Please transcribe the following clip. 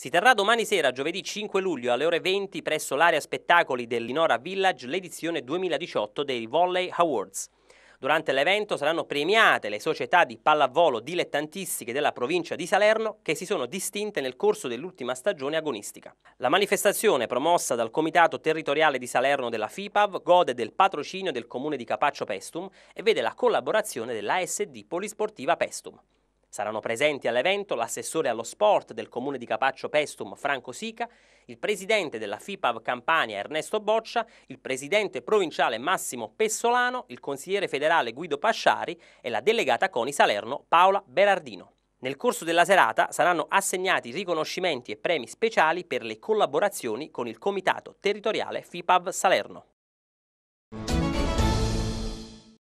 Si terrà domani sera, giovedì 5 luglio, alle ore 20, presso l'area spettacoli dell'Inora Village, l'edizione 2018 dei Volley Awards. Durante l'evento saranno premiate le società di pallavolo dilettantistiche della provincia di Salerno che si sono distinte nel corso dell'ultima stagione agonistica. La manifestazione, promossa dal Comitato Territoriale di Salerno della FIPAV, gode del patrocinio del comune di Capaccio Pestum e vede la collaborazione dell'ASD Polisportiva Pestum. Saranno presenti all'evento l'assessore allo sport del comune di Capaccio Pestum Franco Sica, il presidente della FIPAV Campania Ernesto Boccia, il presidente provinciale Massimo Pessolano, il consigliere federale Guido Pasciari e la delegata Coni Salerno Paola Berardino. Nel corso della serata saranno assegnati riconoscimenti e premi speciali per le collaborazioni con il Comitato Territoriale FIPAV Salerno.